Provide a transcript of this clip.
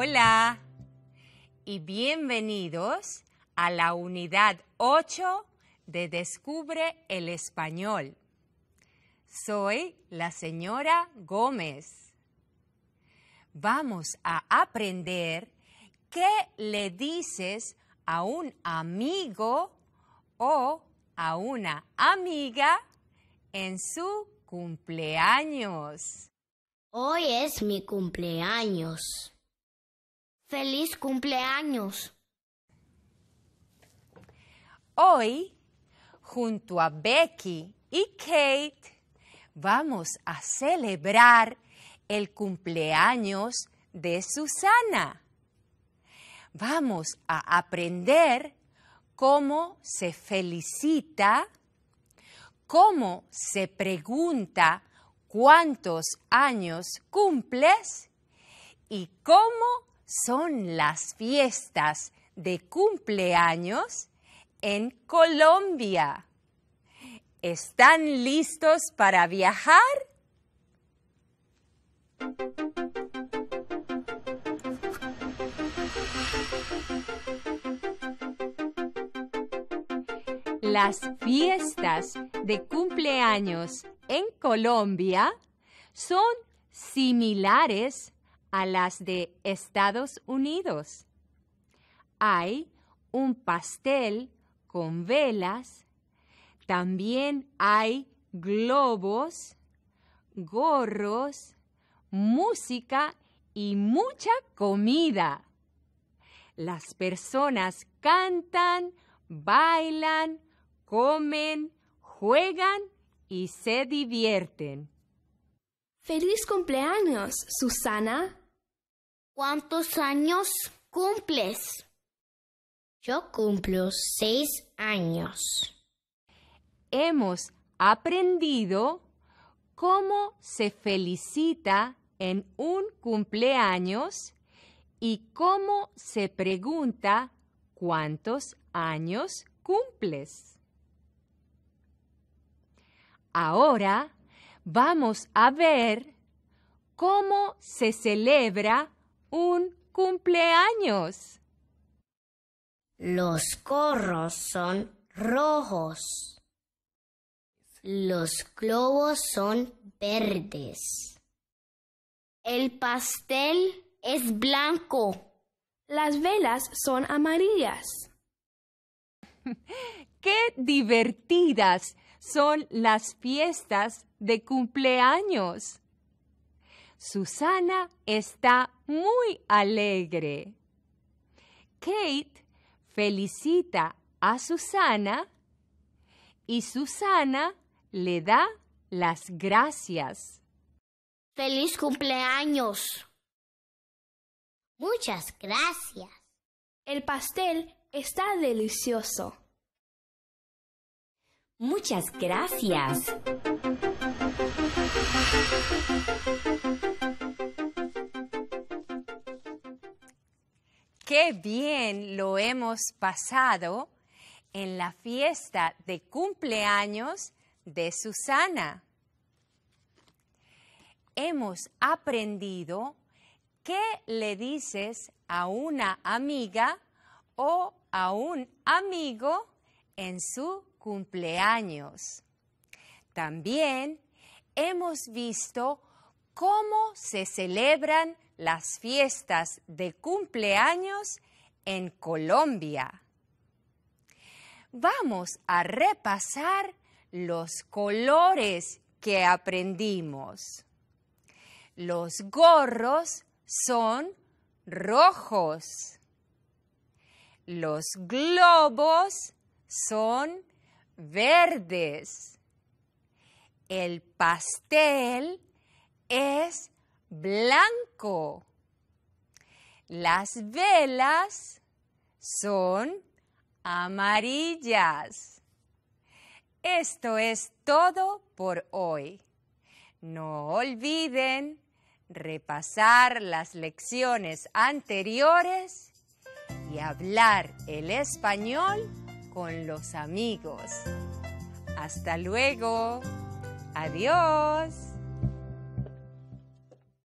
Hola y bienvenidos a la unidad 8 de Descubre el Español. Soy la señora Gómez. Vamos a aprender qué le dices a un amigo o a una amiga en su cumpleaños. Hoy es mi cumpleaños. Feliz cumpleaños. Hoy, junto a Becky y Kate, vamos a celebrar el cumpleaños de Susana. Vamos a aprender cómo se felicita, cómo se pregunta cuántos años cumples y cómo son las fiestas de cumpleaños en Colombia. ¿Están listos para viajar? Las fiestas de cumpleaños en Colombia son similares a las de Estados Unidos. Hay un pastel con velas, también hay globos, gorros, música y mucha comida. Las personas cantan, bailan, comen, juegan y se divierten. ¡Feliz cumpleaños, Susana! ¿Cuántos años cumples? Yo cumplo seis años. Hemos aprendido cómo se felicita en un cumpleaños y cómo se pregunta cuántos años cumples. Ahora vamos a ver cómo se celebra un cumpleaños. Los corros son rojos. Los globos son verdes. El pastel es blanco. Las velas son amarillas. ¡Qué divertidas! son las fiestas de cumpleaños. Susana está muy alegre. Kate felicita a Susana y Susana le da las gracias. ¡Feliz cumpleaños! Muchas gracias. El pastel está delicioso. Muchas gracias. Qué bien lo hemos pasado en la fiesta de cumpleaños de Susana. Hemos aprendido qué le dices a una amiga o a un amigo en su cumpleaños. También hemos visto cómo se celebran las fiestas de cumpleaños en Colombia. Vamos a repasar los colores que aprendimos. Los gorros son rojos. Los globos son verdes. El pastel es blanco. Las velas son amarillas. Esto es todo por hoy. No olviden repasar las lecciones anteriores y hablar el español con los amigos. Hasta luego. Adiós.